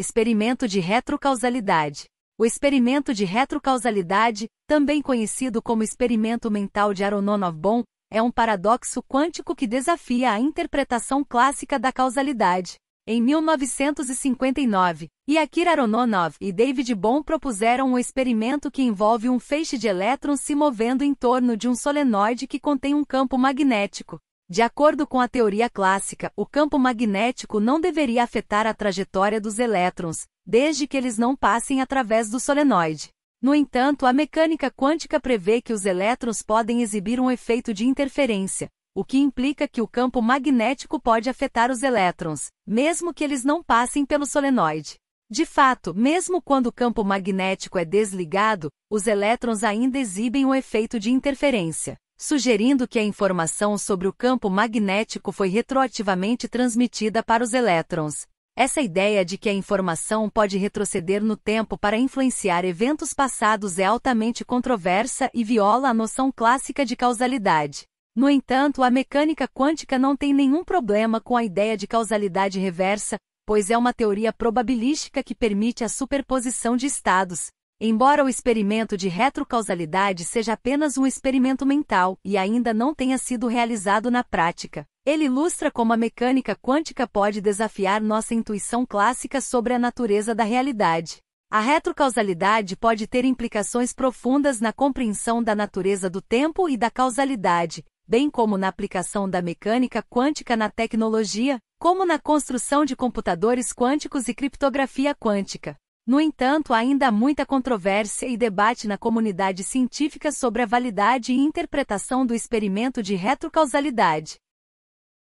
Experimento de retrocausalidade. O experimento de retrocausalidade, também conhecido como experimento mental de aronov bohm é um paradoxo quântico que desafia a interpretação clássica da causalidade. Em 1959, Yakir Arononov e David Bohm propuseram um experimento que envolve um feixe de elétrons se movendo em torno de um solenoide que contém um campo magnético. De acordo com a teoria clássica, o campo magnético não deveria afetar a trajetória dos elétrons, desde que eles não passem através do solenoide. No entanto, a mecânica quântica prevê que os elétrons podem exibir um efeito de interferência, o que implica que o campo magnético pode afetar os elétrons, mesmo que eles não passem pelo solenoide. De fato, mesmo quando o campo magnético é desligado, os elétrons ainda exibem um efeito de interferência sugerindo que a informação sobre o campo magnético foi retroativamente transmitida para os elétrons. Essa ideia de que a informação pode retroceder no tempo para influenciar eventos passados é altamente controversa e viola a noção clássica de causalidade. No entanto, a mecânica quântica não tem nenhum problema com a ideia de causalidade reversa, pois é uma teoria probabilística que permite a superposição de estados, Embora o experimento de retrocausalidade seja apenas um experimento mental e ainda não tenha sido realizado na prática, ele ilustra como a mecânica quântica pode desafiar nossa intuição clássica sobre a natureza da realidade. A retrocausalidade pode ter implicações profundas na compreensão da natureza do tempo e da causalidade, bem como na aplicação da mecânica quântica na tecnologia, como na construção de computadores quânticos e criptografia quântica. No entanto, ainda há muita controvérsia e debate na comunidade científica sobre a validade e interpretação do experimento de retrocausalidade.